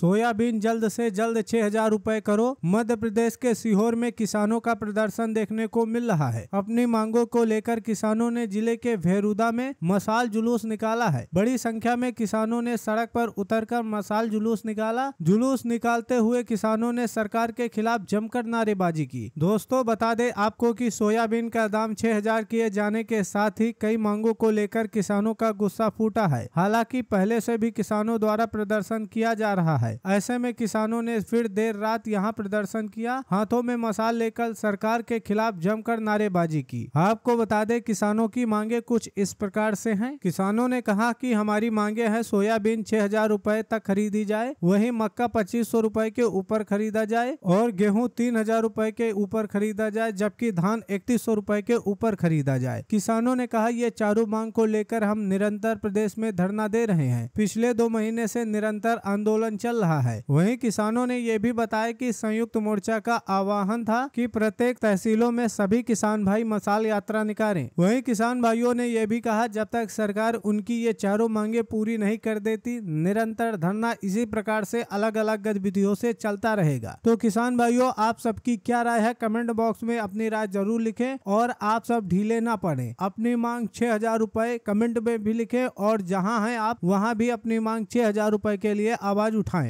soybean जल्द से जल्द छह हजार रूपए करो मध्य प्रदेश के सीहोर में किसानों का प्रदर्शन देखने को मिल रहा है अपनी मांगों को लेकर किसानों ने जिले के भेरूदा में मसाल जुलूस निकाला है बड़ी संख्या में किसानों ने सड़क पर उतरकर मसाल जुलूस निकाला जुलूस निकालते हुए किसानों ने सरकार के खिलाफ जमकर नारेबाजी की दोस्तों बता दे आपको की सोयाबीन का दाम छह हजार किए जाने के साथ ही कई मांगों को लेकर किसानों का गुस्सा फूटा है हालाँकि पहले ऐसी भी किसानों द्वारा प्रदर्शन किया जा रहा है है ऐसे में किसानों ने फिर देर रात यहाँ प्रदर्शन किया हाथों में मसाल लेकर सरकार के खिलाफ जमकर नारेबाजी की आपको बता दे किसानों की मांगे कुछ इस प्रकार से हैं किसानों ने कहा कि हमारी मांगे है सोयाबीन छह हजार रूपए तक खरीदी जाए वही मक्का पच्चीस सौ रूपए के ऊपर खरीदा जाए और गेहूं तीन हजार रूपए के ऊपर खरीदा जाए जबकि धान इकतीस सौ रूपए के ऊपर खरीदा जाए किसानों ने कहा ये चारों मांग को लेकर हम निरंतर प्रदेश में धरना दे रहे हैं पिछले दो महीने से निरंतर आंदोलन चल रहा है वहीं किसानों ने ये भी बताया कि संयुक्त मोर्चा का आह्वान था कि प्रत्येक तहसीलों में सभी किसान भाई मसाल यात्रा निकालें वहीं किसान भाइयों ने यह भी कहा जब तक सरकार उनकी ये चारों मांगे पूरी नहीं कर देती निरंतर धरना इसी प्रकार से अलग अलग गतिविधियों से चलता रहेगा तो किसान भाइयों आप सबकी क्या राय है कमेंट बॉक्स में अपनी राय जरूर लिखे और आप सब ढीले न पड़े अपनी मांग छह हजार रूपए कमेंट में भी लिखे और जहाँ है आप वहाँ भी अपनी मांग छह हजार रूपए के लिए आवाज उठाए